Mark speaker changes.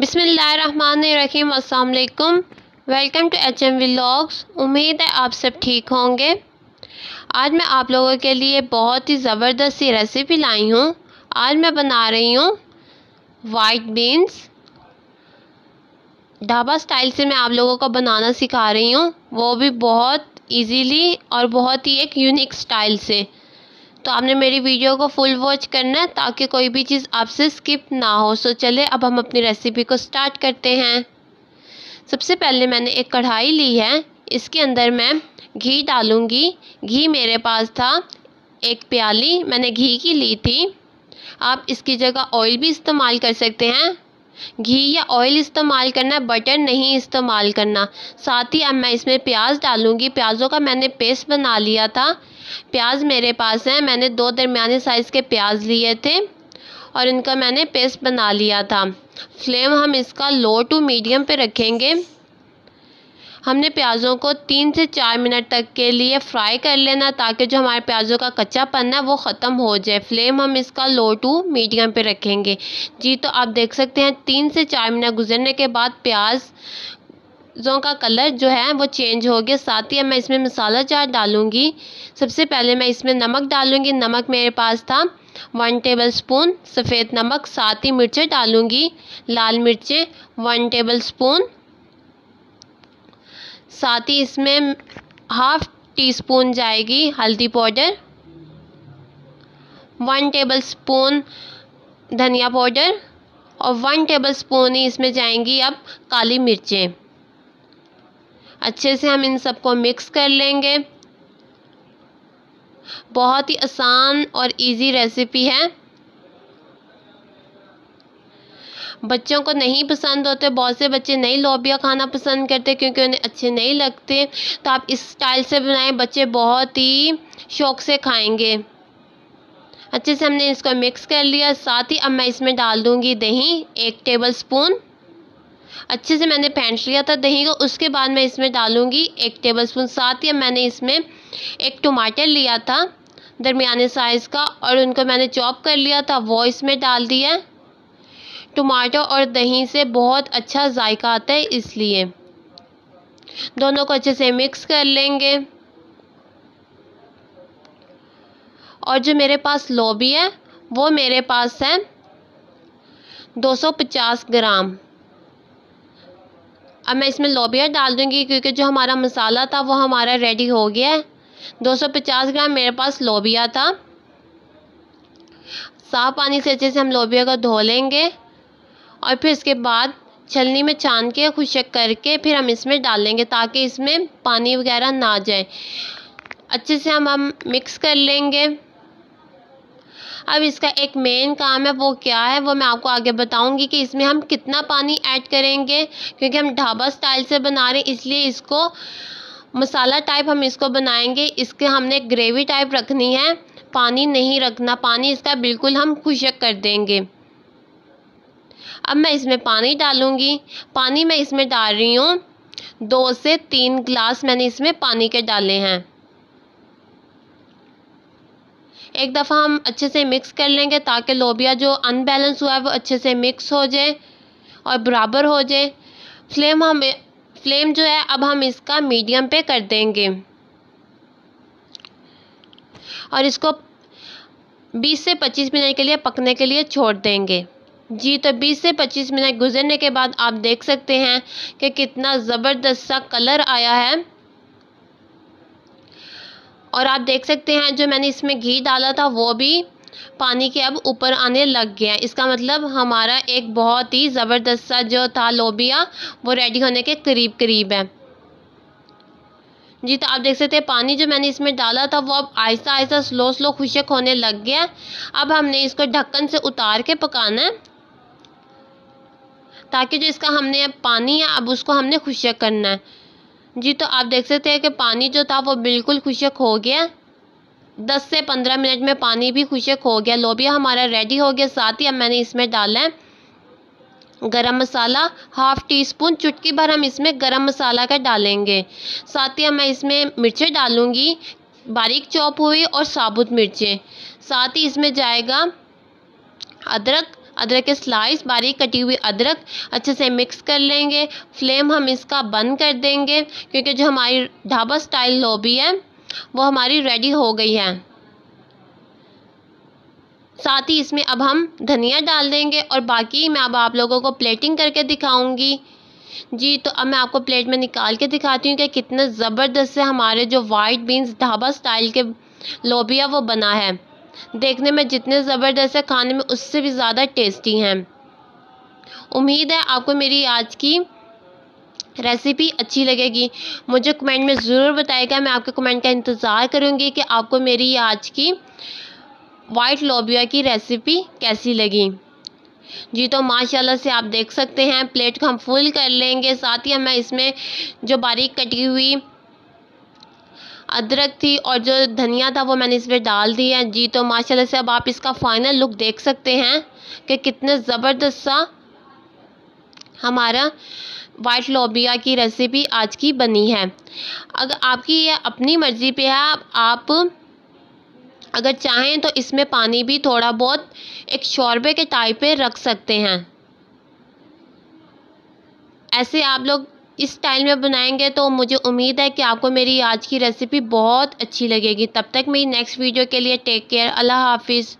Speaker 1: बिसमीम अल्लाम welcome to H M vlogs उम्मीद है आप सब ठीक होंगे आज मैं आप लोगों के लिए बहुत ही ज़बरदस्त सी रेसिपी लाई हूँ आज मैं बना रही हूँ वाइट बीन्स ढाबा स्टाइल से मैं आप लोगों को बनाना सिखा रही हूँ वो भी बहुत इजीली और बहुत ही एक यूनिक स्टाइल से तो आपने मेरी वीडियो को फुल वॉच करना है ताकि कोई भी चीज़ आपसे स्किप ना हो सो चले अब हम अपनी रेसिपी को स्टार्ट करते हैं सबसे पहले मैंने एक कढ़ाई ली है इसके अंदर मैं घी डालूँगी घी मेरे पास था एक प्याली मैंने घी की ली थी आप इसकी जगह ऑयल भी इस्तेमाल कर सकते हैं घी या ऑयल इस्तेमाल करना बटर नहीं इस्तेमाल करना साथ ही अब मैं इसमें प्याज डालूँगी प्याज़ों का मैंने पेस्ट बना लिया था प्याज मेरे पास है मैंने दो दरमियाने साइज़ के प्याज लिए थे और इनका मैंने पेस्ट बना लिया था फ्लेम हम इसका लो टू मीडियम पे रखेंगे हमने प्याज़ों को तीन से चार मिनट तक के लिए फ्राई कर लेना ताकि जो हमारे प्याज़ों का कच्चा पन है वो ख़त्म हो जाए फ्लेम हम इसका लो टू मीडियम पे रखेंगे जी तो आप देख सकते हैं तीन से चार मिनट गुजरने के बाद प्याज़ का कलर जो है वो चेंज हो गया साथ ही मैं इसमें मसाला चाट डालूँगी सबसे पहले मैं इसमें नमक डालूँगी नमक मेरे पास था वन टेबल स्पून सफ़ेद नमक साथ ही मिर्चें डालूँगी लाल मिर्चें वन टेबल स्पून साथ ही इसमें हाफ टी स्पून जाएगी हल्दी पाउडर वन टेबल स्पून धनिया पाउडर और वन टेबल स्पून ही इसमें जाएंगी अब काली मिर्चें अच्छे से हम इन सबको मिक्स कर लेंगे बहुत ही आसान और इजी रेसिपी है बच्चों को नहीं पसंद होते बहुत से बच्चे नहीं लोबिया खाना पसंद करते क्योंकि उन्हें अच्छे नहीं लगते तो आप इस स्टाइल से बनाएं बच्चे बहुत ही शौक से खाएंगे अच्छे से हमने इसको मिक्स कर लिया साथ ही अब मैं इसमें डाल दूँगी दही एक टेबल स्पून अच्छे से मैंने फेंट लिया था दही को उसके बाद मैं इसमें डालूँगी एक टेबल स्पून साथ ही मैंने इसमें एक टमाटर लिया था दरमियाने साइज़ का और उनको मैंने चॉप कर लिया था वो इसमें डाल दिया टमाटर और दही से बहुत अच्छा जायका आता है इसलिए दोनों को अच्छे से मिक्स कर लेंगे और जो मेरे पास लोबी है वो मेरे पास है 250 ग्राम अब मैं इसमें लोबिया डाल दूंगी क्योंकि जो हमारा मसाला था वो हमारा रेडी हो गया है 250 ग्राम मेरे पास लोबिया था साफ़ पानी से अच्छे से हम लोबिया को धो लेंगे और फिर इसके बाद छलनी में छान के खुशक करके फिर हम इसमें डालेंगे ताकि इसमें पानी वगैरह ना जाए अच्छे से हम हम मिक्स कर लेंगे अब इसका एक मेन काम है वो क्या है वो मैं आपको आगे बताऊंगी कि इसमें हम कितना पानी ऐड करेंगे क्योंकि हम ढाबा स्टाइल से बना रहे हैं इसलिए इसको मसाला टाइप हम इसको बनाएंगे इसके हमने ग्रेवी टाइप रखनी है पानी नहीं रखना पानी इसका बिल्कुल हम खुशक कर देंगे अब मैं इसमें पानी डालूँगी पानी मैं इसमें डाल रही हूँ दो से तीन ग्लास मैंने इसमें पानी के डाले हैं एक दफ़ा हम अच्छे से मिक्स कर लेंगे ताकि लोबिया जो अनबैलेंस हुआ है वो अच्छे से मिक्स हो जाए और बराबर हो जाए फ्लेम हम फ्लेम जो है अब हम इसका मीडियम पे कर देंगे और इसको 20 से 25 मिनट के लिए पकने के लिए छोड़ देंगे जी तो 20 से 25 मिनट गुजरने के बाद आप देख सकते हैं कि कितना ज़बरदस्त सा कलर आया है और आप देख सकते हैं जो मैंने इसमें घी डाला था वो भी पानी के अब ऊपर आने लग गया इसका मतलब हमारा एक बहुत ही ज़बरदस्त सा जो था लोबिया वो रेडी होने के करीब करीब है जी तो आप देख सकते हैं पानी जो मैंने इसमें डाला था वो अब आहिस्ता आहिस्ता स्लो स्लो खुशक होने लग गया अब हमने इसको ढक्कन से उतार के पकाना है ताकि जो इसका हमने अब पानी है अब उसको हमने खुशक करना है जी तो आप देख सकते हैं कि पानी जो था वो बिल्कुल खुशक हो गया दस से पंद्रह मिनट में पानी भी खुशक हो गया लोबिया हमारा रेडी हो गया साथ ही अब मैंने इसमें डाला है गरम मसाला हाफ़ टी स्पून चुटकी भर हम इसमें गरम मसाला का डालेंगे साथ ही अब मैं इसमें मिर्चें डालूँगी बारीक चॉप हुई और साबुत मिर्चें साथ ही इसमें जाएगा अदरक अदरक के स्लाइस बारीक कटी हुई अदरक अच्छे से मिक्स कर लेंगे फ्लेम हम इसका बंद कर देंगे क्योंकि जो हमारी ढाबा स्टाइल लोबी है वो हमारी रेडी हो गई है साथ ही इसमें अब हम धनिया डाल देंगे और बाकी मैं अब आप लोगों को प्लेटिंग करके दिखाऊंगी जी तो अब मैं आपको प्लेट में निकाल के दिखाती हूँ कि कितने ज़बरदस्त से हमारे जो वाइट बीन्स ढाबा स्टाइल के लोबिया वो बना है देखने में जितने ज़बरदस्त है खाने में उससे भी ज़्यादा टेस्टी हैं उम्मीद है आपको मेरी आज की रेसिपी अच्छी लगेगी मुझे कमेंट में ज़रूर बताएगा मैं आपके कमेंट का इंतज़ार करूँगी कि आपको मेरी आज की वाइट लोबिया की रेसिपी कैसी लगी जी तो माशाल्लाह से आप देख सकते हैं प्लेट को हम फुल कर लेंगे साथ ही हमें इसमें जो बारीक कटी हुई अदरक थी और जो धनिया था वो मैंने इसमें डाल दिया जी तो माशाल्लाह से अब आप इसका फ़ाइनल लुक देख सकते हैं कि कितने ज़बरदस्त सा हमारा वाइट लोबिया की रेसिपी आज की बनी है अगर आपकी यह अपनी मर्ज़ी पे है आप अगर चाहें तो इसमें पानी भी थोड़ा बहुत एक शौरबे के टाइप पे रख सकते हैं ऐसे आप लोग इस स्टाइल में बनाएंगे तो मुझे उम्मीद है कि आपको मेरी आज की रेसिपी बहुत अच्छी लगेगी तब तक मेरी नेक्स्ट वीडियो के लिए टेक केयर अल्लाह हाफिज़